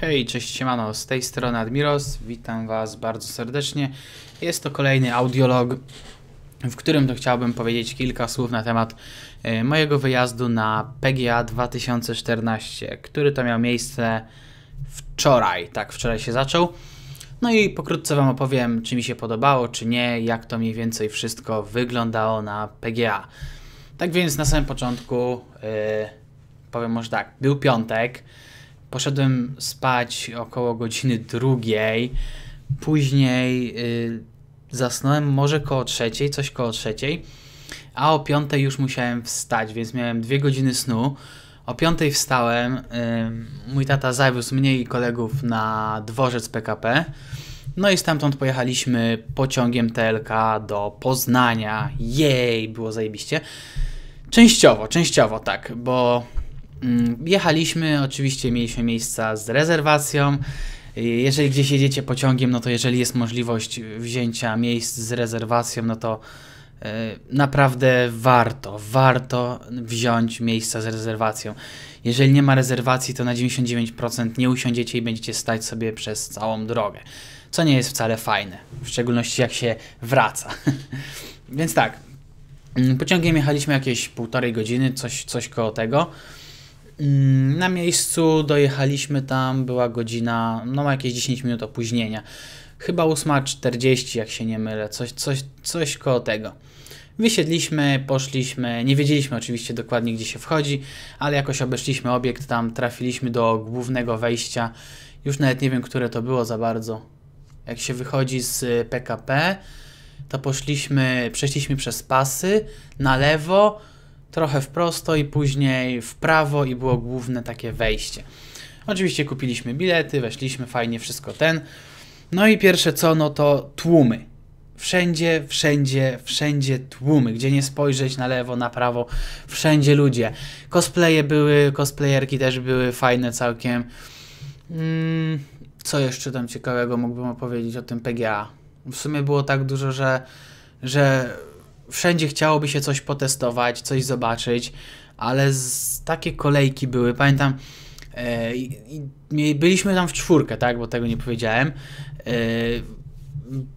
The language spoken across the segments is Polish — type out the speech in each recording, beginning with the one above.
Hej, cześć, siemano, z tej strony Admiros, witam was bardzo serdecznie. Jest to kolejny audiolog, w którym to chciałbym powiedzieć kilka słów na temat e, mojego wyjazdu na PGA 2014, który to miał miejsce wczoraj, tak, wczoraj się zaczął. No i pokrótce wam opowiem, czy mi się podobało, czy nie, jak to mniej więcej wszystko wyglądało na PGA. Tak więc na samym początku yy, powiem może tak, był piątek, Poszedłem spać około godziny drugiej, później y, zasnąłem może koło trzeciej, coś koło trzeciej, a o piątej już musiałem wstać, więc miałem dwie godziny snu. O piątej wstałem, y, mój tata zawiózł mnie i kolegów na dworzec PKP, no i stamtąd pojechaliśmy pociągiem TLK do Poznania. Jej, było zajebiście. Częściowo, częściowo tak, bo Mm, jechaliśmy, oczywiście mieliśmy miejsca z rezerwacją. Jeżeli gdzieś jedziecie pociągiem, no to jeżeli jest możliwość wzięcia miejsc z rezerwacją, no to e, naprawdę warto, warto wziąć miejsca z rezerwacją. Jeżeli nie ma rezerwacji, to na 99% nie usiądziecie i będziecie stać sobie przez całą drogę, co nie jest wcale fajne, w szczególności jak się wraca. Więc tak, mm, pociągiem jechaliśmy jakieś półtorej godziny, coś, coś koło tego. Mm, na miejscu dojechaliśmy tam, była godzina, no ma jakieś 10 minut opóźnienia. Chyba 8.40, jak się nie mylę, coś, coś, coś koło tego. Wysiedliśmy, poszliśmy, nie wiedzieliśmy oczywiście dokładnie gdzie się wchodzi, ale jakoś obeszliśmy obiekt tam, trafiliśmy do głównego wejścia. Już nawet nie wiem, które to było za bardzo. Jak się wychodzi z PKP, y, to poszliśmy, przeszliśmy przez pasy na lewo, trochę w prosto i później w prawo i było główne takie wejście. Oczywiście kupiliśmy bilety, weszliśmy, fajnie, wszystko ten. No i pierwsze co, no to tłumy. Wszędzie, wszędzie, wszędzie tłumy. Gdzie nie spojrzeć na lewo, na prawo, wszędzie ludzie. Cosplaye były, cosplayerki też były fajne całkiem. Mm, co jeszcze tam ciekawego mógłbym opowiedzieć o tym PGA? W sumie było tak dużo, że, że wszędzie chciałoby się coś potestować, coś zobaczyć, ale z, takie kolejki były. Pamiętam, e, i, byliśmy tam w czwórkę, tak, bo tego nie powiedziałem. E,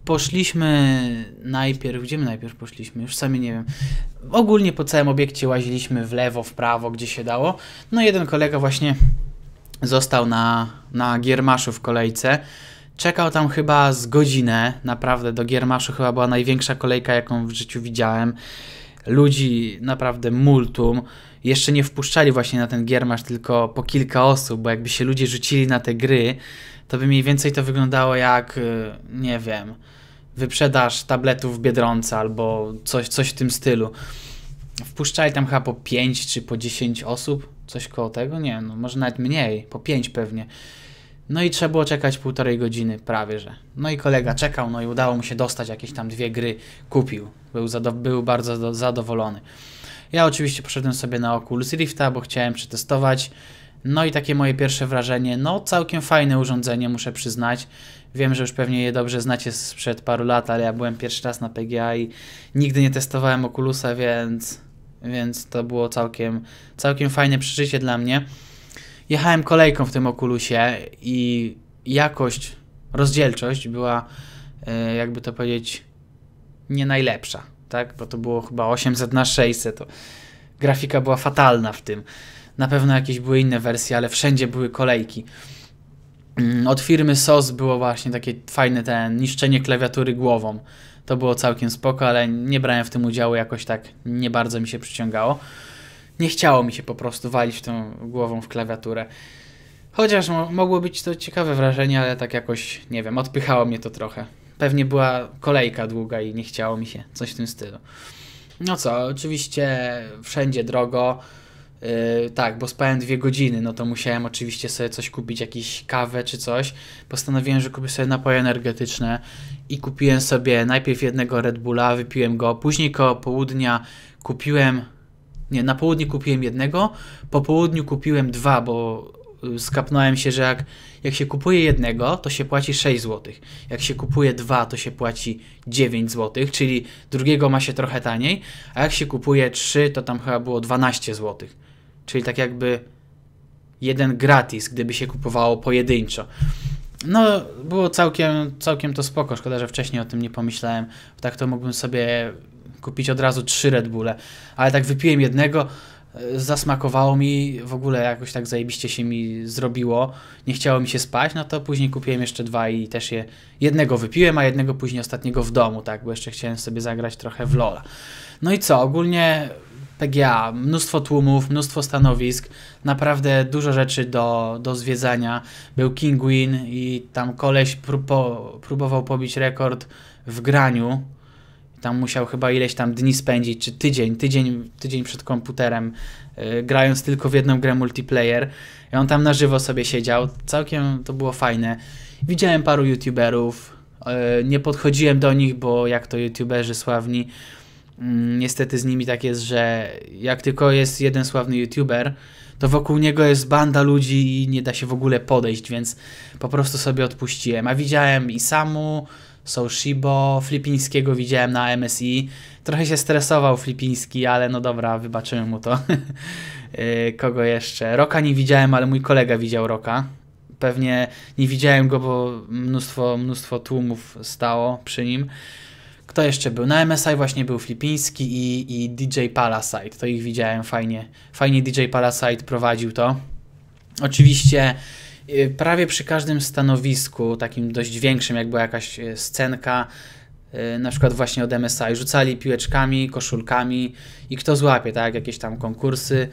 poszliśmy najpierw, gdzie my najpierw poszliśmy? Już sami nie wiem. Ogólnie po całym obiekcie łaziliśmy w lewo, w prawo, gdzie się dało. No jeden kolega właśnie został na, na giermaszu w kolejce. Czekał tam chyba z godzinę, naprawdę do Giermaszu chyba była największa kolejka, jaką w życiu widziałem. Ludzi naprawdę multum. Jeszcze nie wpuszczali właśnie na ten Giermasz tylko po kilka osób, bo jakby się ludzie rzucili na te gry, to by mniej więcej to wyglądało jak, y, nie wiem, wyprzedaż tabletów w Biedronce albo coś, coś w tym stylu. Wpuszczali tam chyba po 5 czy po 10 osób, coś koło tego, nie no może nawet mniej, po 5 pewnie. No i trzeba było czekać półtorej godziny prawie, że. No i kolega czekał, no i udało mu się dostać jakieś tam dwie gry, kupił. Był, zado- był bardzo zadowolony. Ja oczywiście poszedłem sobie na Oculus Rifta, bo chciałem przetestować. No i takie moje pierwsze wrażenie, no całkiem fajne urządzenie, muszę przyznać. Wiem, że już pewnie je dobrze znacie sprzed paru lat, ale ja byłem pierwszy raz na PGA i nigdy nie testowałem Oculusa, więc, więc to było całkiem, całkiem fajne przeżycie dla mnie jechałem kolejką w tym okulusie i jakość, rozdzielczość była, e, jakby to powiedzieć, nie najlepsza, tak? Bo to było chyba 800 na 600. To grafika była fatalna w tym. Na pewno jakieś były inne wersje, ale wszędzie były kolejki. Mm, od firmy SOS było właśnie takie fajne ten niszczenie klawiatury głową. To było całkiem spoko, ale nie brałem w tym udziału, jakoś tak nie bardzo mi się przyciągało nie chciało mi się po prostu walić tą głową w klawiaturę. Chociaż mo mogło być to ciekawe wrażenie, ale tak jakoś, nie wiem, odpychało mnie to trochę. Pewnie była kolejka długa i nie chciało mi się, coś w tym stylu. No co, oczywiście wszędzie drogo. Yy, tak, bo spałem dwie godziny, no to musiałem oczywiście sobie coś kupić, jakiś kawę czy coś. Postanowiłem, że kupię sobie napoje energetyczne i kupiłem sobie najpierw jednego Red Bulla, wypiłem go, później koło południa kupiłem nie, na południe kupiłem jednego, po południu kupiłem dwa, bo y, skapnąłem się, że jak, jak się kupuje jednego, to się płaci 6 zł. Jak się kupuje dwa, to się płaci 9 zł, czyli drugiego ma się trochę taniej, a jak się kupuje trzy, to tam chyba było 12 zł. Czyli tak jakby jeden gratis, gdyby się kupowało pojedynczo. No, było całkiem, całkiem to spoko. Szkoda, że wcześniej o tym nie pomyślałem. Tak to mógłbym sobie kupić od razu trzy Red Bulle, ale tak wypiłem jednego, e, zasmakowało mi, w ogóle jakoś tak zajebiście się mi zrobiło, nie chciało mi się spać, no to później kupiłem jeszcze dwa i też je, jednego wypiłem, a jednego później ostatniego w domu, tak, bo jeszcze chciałem sobie zagrać trochę w Lola. No i co, ogólnie PGA, mnóstwo tłumów, mnóstwo stanowisk, naprawdę dużo rzeczy do, do zwiedzania. Był Kinguin i tam koleś próbował pobić rekord w graniu, tam musiał chyba ileś tam dni spędzić, czy tydzień, tydzień, tydzień przed komputerem, yy, grając tylko w jedną grę multiplayer. I on tam na żywo sobie siedział. Całkiem to było fajne. Widziałem paru youtuberów. Yy, nie podchodziłem do nich, bo jak to youtuberzy sławni, yy, niestety z nimi tak jest, że jak tylko jest jeden sławny youtuber, to wokół niego jest banda ludzi i nie da się w ogóle podejść, więc po prostu sobie odpuściłem. A widziałem i Samu, Soushibo, Flipińskiego widziałem na MSI. Trochę się stresował Flipiński, ale no dobra, wybaczymy mu to. Y, kogo jeszcze? Roka nie widziałem, ale mój kolega widział Roka. Pewnie nie widziałem go, bo mnóstwo, mnóstwo tłumów stało przy nim. Kto jeszcze był? Na MSI właśnie był Flipiński i, i DJ Palasite. To ich widziałem fajnie. Fajnie DJ Palasite prowadził to. Oczywiście Y, prawie przy każdym stanowisku, takim dość większym, jak była jakaś y, scenka, y, na przykład właśnie od MSI, rzucali piłeczkami, koszulkami i kto złapie, tak, jakieś tam konkursy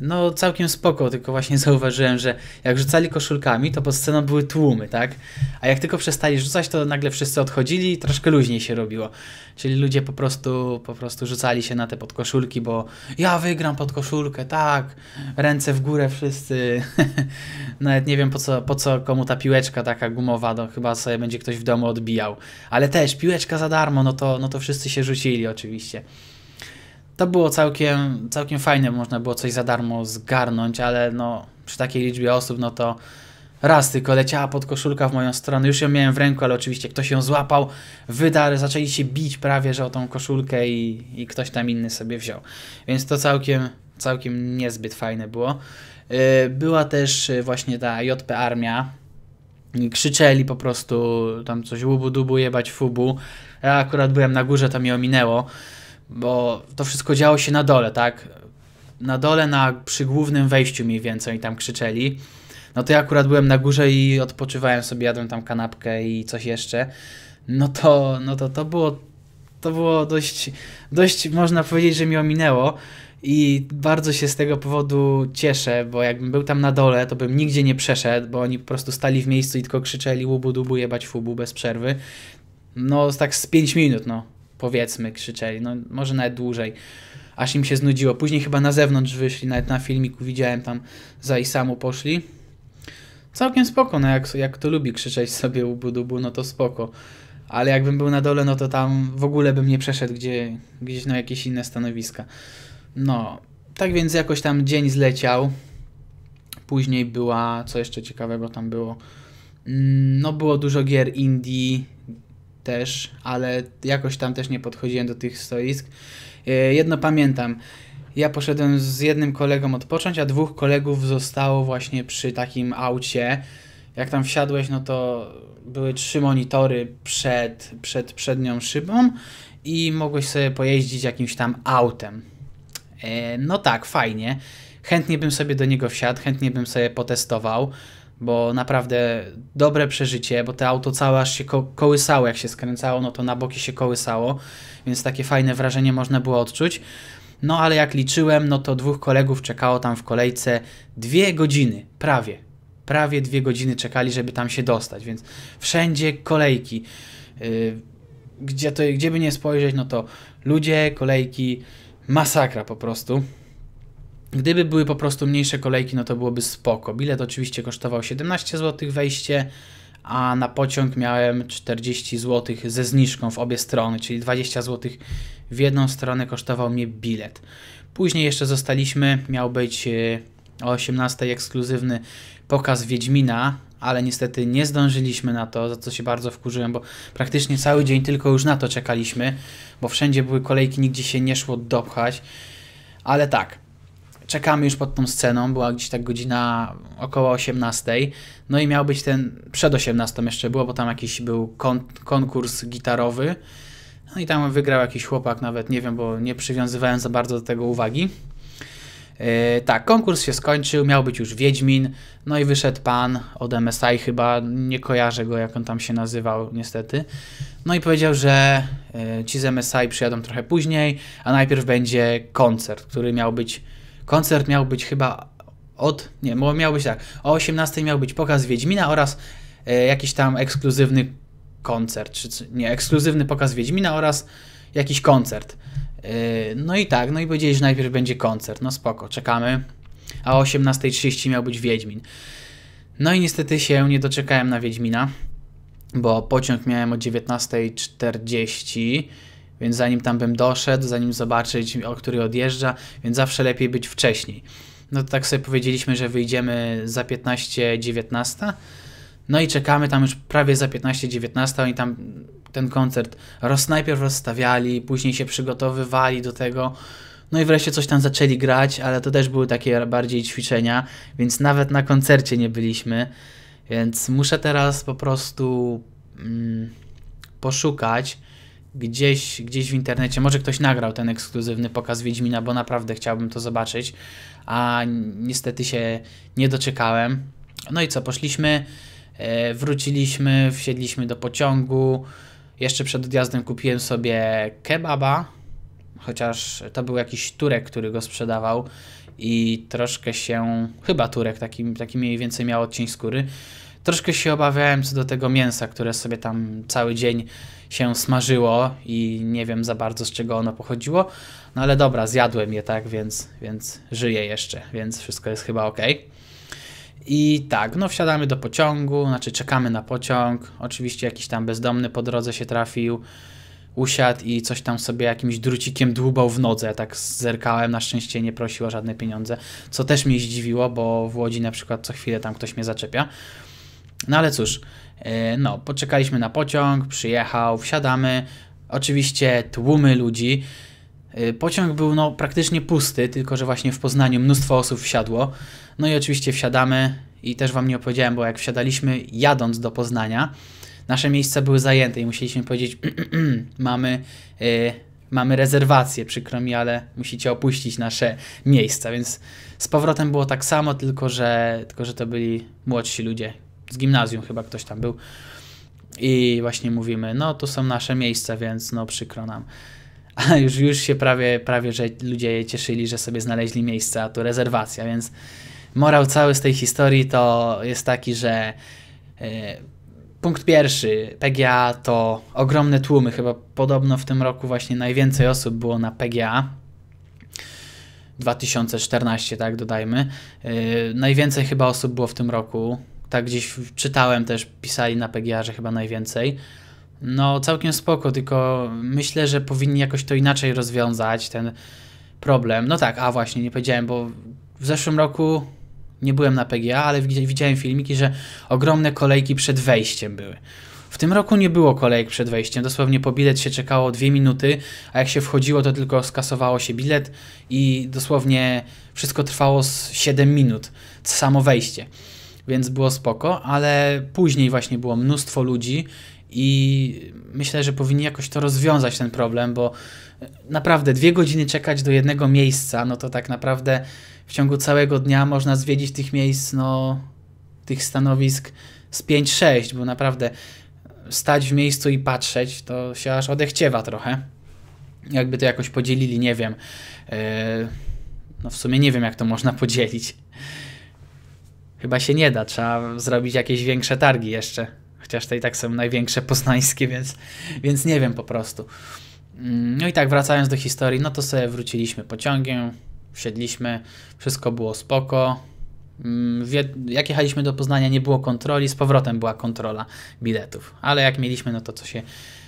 no, całkiem spoko, tylko właśnie zauważyłem, że jak rzucali koszulkami, to pod sceną były tłumy, tak? A jak tylko przestali rzucać, to nagle wszyscy odchodzili i troszkę luźniej się robiło. Czyli ludzie po prostu, po prostu rzucali się na te podkoszulki, bo ja wygram pod koszulkę tak, ręce w górę wszyscy. Nawet nie wiem po co, po co komu ta piłeczka taka gumowa, no chyba sobie będzie ktoś w domu odbijał. Ale też, piłeczka za darmo, no to, no to wszyscy się rzucili oczywiście to było całkiem, całkiem fajne, można było coś za darmo zgarnąć, ale no, przy takiej liczbie osób, no to raz tylko leciała pod koszulka w moją stronę, już ją miałem w ręku, ale oczywiście ktoś ją złapał, wydarł, zaczęli się bić prawie, że o tą koszulkę i, i ktoś tam inny sobie wziął. Więc to całkiem, całkiem niezbyt fajne było. Y, była też y, właśnie ta JP Armia, krzyczeli po prostu tam coś łubu dubu jebać fubu. Ja akurat byłem na górze, to mi ominęło bo to wszystko działo się na dole, tak? Na dole, na, przy głównym wejściu mniej więcej, i tam krzyczeli. No to ja akurat byłem na górze i odpoczywałem sobie, jadłem tam kanapkę i coś jeszcze. No to, no to, to było, to było dość, dość można powiedzieć, że mi ominęło. I bardzo się z tego powodu cieszę, bo jakbym był tam na dole, to bym nigdzie nie przeszedł, bo oni po prostu stali w miejscu i tylko krzyczeli łubu dubu jebać fubu bez przerwy. No tak z 5 minut, no powiedzmy krzyczeli, no może nawet dłużej, aż im się znudziło. Później chyba na zewnątrz wyszli, nawet na filmiku widziałem tam za i samu poszli. Całkiem spoko, no jak, jak to lubi krzyczeć sobie u budubu, no to spoko. Ale jakbym był na dole, no to tam w ogóle bym nie przeszedł gdzie, gdzieś na jakieś inne stanowiska. No, tak więc jakoś tam dzień zleciał. Później była, co jeszcze ciekawego tam było? Mm, no było dużo gier indie, też, ale jakoś tam też nie podchodziłem do tych stoisk. E, jedno pamiętam, ja poszedłem z jednym kolegą odpocząć, a dwóch kolegów zostało właśnie przy takim aucie. Jak tam wsiadłeś, no to były trzy monitory przed, przed przednią szybą i mogłeś sobie pojeździć jakimś tam autem. E, no tak, fajnie. Chętnie bym sobie do niego wsiadł, chętnie bym sobie potestował bo naprawdę dobre przeżycie, bo to auto całe aż się ko kołysało, jak się skręcało, no to na boki się kołysało, więc takie fajne wrażenie można było odczuć. No ale jak liczyłem, no to dwóch kolegów czekało tam w kolejce dwie godziny, prawie. Prawie dwie godziny czekali, żeby tam się dostać, więc wszędzie kolejki. Yy, gdzie, to, gdzie by nie spojrzeć, no to ludzie, kolejki, masakra po prostu. Gdyby były po prostu mniejsze kolejki, no to byłoby spoko. Bilet oczywiście kosztował 17 zł wejście, a na pociąg miałem 40 zł ze zniżką w obie strony, czyli 20 zł w jedną stronę kosztował mnie bilet. Później jeszcze zostaliśmy, miał być e, o 18 ekskluzywny pokaz Wiedźmina, ale niestety nie zdążyliśmy na to, za co się bardzo wkurzyłem, bo praktycznie cały dzień tylko już na to czekaliśmy, bo wszędzie były kolejki, nigdzie się nie szło dopchać. Ale tak, czekamy już pod tą sceną, była gdzieś tak godzina około 18, no i miał być ten, przed 18 jeszcze było, bo tam jakiś był kon, konkurs gitarowy, no i tam wygrał jakiś chłopak nawet, nie wiem, bo nie przywiązywałem za bardzo do tego uwagi. Yy, tak, konkurs się skończył, miał być już Wiedźmin, no i wyszedł pan od MSI chyba, nie kojarzę go jak on tam się nazywał niestety, no i powiedział, że yy, ci z MSI przyjadą trochę później, a najpierw będzie koncert, który miał być Koncert miał być chyba od, nie, miał być tak, o 18 miał być pokaz Wiedźmina oraz e, jakiś tam ekskluzywny koncert, czy nie, ekskluzywny pokaz Wiedźmina oraz jakiś koncert. E, no i tak, no i powiedzieli, że najpierw będzie koncert, no spoko, czekamy. A o 18.30 miał być Wiedźmin. No i niestety się nie doczekałem na Wiedźmina, bo pociąg miałem o 19.40 więc zanim tam bym doszedł, zanim zobaczyć, o który odjeżdża, więc zawsze lepiej być wcześniej. No to tak sobie powiedzieliśmy, że wyjdziemy za 15:19. No i czekamy tam już prawie za 15:19, Oni tam ten koncert roz, najpierw rozstawiali, później się przygotowywali do tego. No i wreszcie coś tam zaczęli grać, ale to też były takie bardziej ćwiczenia, więc nawet na koncercie nie byliśmy. Więc muszę teraz po prostu mm, poszukać gdzieś, gdzieś w internecie, może ktoś nagrał ten ekskluzywny pokaz Wiedźmina, bo naprawdę chciałbym to zobaczyć, a niestety się nie doczekałem. No i co, poszliśmy, e, wróciliśmy, wsiedliśmy do pociągu, jeszcze przed odjazdem kupiłem sobie kebaba, chociaż to był jakiś Turek, który go sprzedawał i troszkę się, chyba Turek, taki, taki mniej więcej miał odcień skóry, Troszkę się obawiałem co do tego mięsa, które sobie tam cały dzień się smażyło i nie wiem za bardzo z czego ono pochodziło, no ale dobra, zjadłem je, tak, więc, więc żyję jeszcze, więc wszystko jest chyba ok. I tak, no wsiadamy do pociągu, znaczy czekamy na pociąg, oczywiście jakiś tam bezdomny po drodze się trafił, usiadł i coś tam sobie jakimś drucikiem dłubał w nodze. Tak zerkałem, na szczęście nie prosiła o żadne pieniądze, co też mnie zdziwiło, bo w Łodzi na przykład co chwilę tam ktoś mnie zaczepia. No ale cóż, e, no, poczekaliśmy na pociąg, przyjechał, wsiadamy. Oczywiście tłumy ludzi. E, pociąg był no, praktycznie pusty, tylko że właśnie w Poznaniu mnóstwo osób wsiadło. No i oczywiście wsiadamy i też wam nie opowiedziałem, bo jak wsiadaliśmy jadąc do Poznania, nasze miejsca były zajęte i musieliśmy powiedzieć, mamy, y, mamy rezerwację, przykro mi, ale musicie opuścić nasze miejsca. Więc z powrotem było tak samo, tylko że, tylko że to byli młodsi ludzie, z gimnazjum chyba ktoś tam był. I właśnie mówimy, no to są nasze miejsca, więc no przykro nam. A już, już się prawie, prawie, że ludzie cieszyli, że sobie znaleźli miejsca, a tu rezerwacja, więc morał cały z tej historii to jest taki, że e, punkt pierwszy, PGA to ogromne tłumy, chyba podobno w tym roku właśnie najwięcej osób było na PGA. 2014, tak, dodajmy. Yy, najwięcej chyba osób było w tym roku, tak gdzieś czytałem też, pisali na PGA-że chyba najwięcej. No, całkiem spoko, tylko myślę, że powinni jakoś to inaczej rozwiązać, ten problem. No tak, a właśnie, nie powiedziałem, bo w zeszłym roku nie byłem na PGA, ale widziałem filmiki, że ogromne kolejki przed wejściem były. W tym roku nie było kolejek przed wejściem, dosłownie po bilet się czekało dwie minuty, a jak się wchodziło, to tylko skasowało się bilet i dosłownie wszystko trwało z 7 minut, samo wejście więc było spoko, ale później właśnie było mnóstwo ludzi i myślę, że powinni jakoś to rozwiązać ten problem, bo naprawdę dwie godziny czekać do jednego miejsca, no to tak naprawdę w ciągu całego dnia można zwiedzić tych miejsc, no tych stanowisk z 5-6, bo naprawdę stać w miejscu i patrzeć to się aż odechciewa trochę. Jakby to jakoś podzielili, nie wiem. Yy, no w sumie nie wiem, jak to można podzielić. Chyba się nie da, trzeba zrobić jakieś większe targi jeszcze. Chociaż te i tak są największe poznańskie, więc, więc nie wiem po prostu. Mm, no i tak, wracając do historii, no to sobie wróciliśmy pociągiem, wsiedliśmy, wszystko było spoko. Mm, jak jechaliśmy do Poznania, nie było kontroli, z powrotem była kontrola biletów, ale jak mieliśmy, no to co się,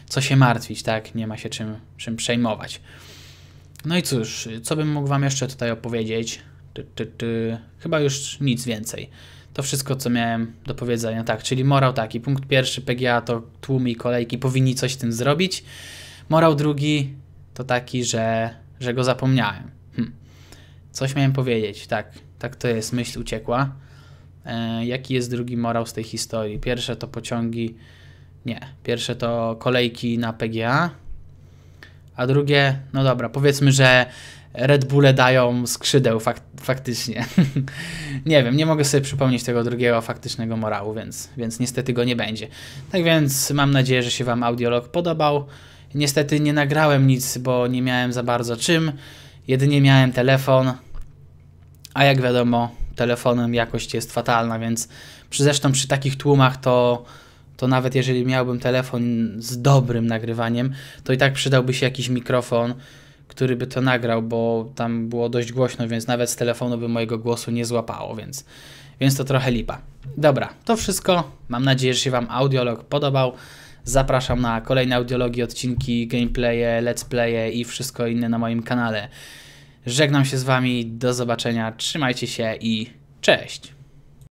co się martwić, tak? Nie ma się czym, czym przejmować. No i cóż, co bym mógł Wam jeszcze tutaj opowiedzieć? Ty, ty, ty. Chyba już nic więcej. To wszystko, co miałem do powiedzenia. Tak, czyli morał taki. Punkt pierwszy, PGA to tłumy i kolejki, powinni coś z tym zrobić. Morał drugi to taki, że, że go zapomniałem. Hm. Coś miałem powiedzieć, tak. Tak to jest, myśl uciekła. E, jaki jest drugi morał z tej historii? Pierwsze to pociągi, nie. Pierwsze to kolejki na PGA, a drugie, no dobra, powiedzmy, że Red Bulle dają skrzydeł fak faktycznie. nie wiem, nie mogę sobie przypomnieć tego drugiego faktycznego morału, więc, więc niestety go nie będzie. Tak więc mam nadzieję, że się Wam audiolog podobał. Niestety nie nagrałem nic, bo nie miałem za bardzo czym. Jedynie miałem telefon, a jak wiadomo, telefonem jakość jest fatalna, więc przy, zresztą przy takich tłumach to to nawet jeżeli miałbym telefon z dobrym nagrywaniem, to i tak przydałby się jakiś mikrofon, który by to nagrał, bo tam było dość głośno, więc nawet z telefonu by mojego głosu nie złapało, więc, więc to trochę lipa. Dobra, to wszystko. Mam nadzieję, że się Wam audiolog podobał. Zapraszam na kolejne audiologii, odcinki, gameplaye, let's playe i wszystko inne na moim kanale. Żegnam się z Wami, do zobaczenia, trzymajcie się i cześć!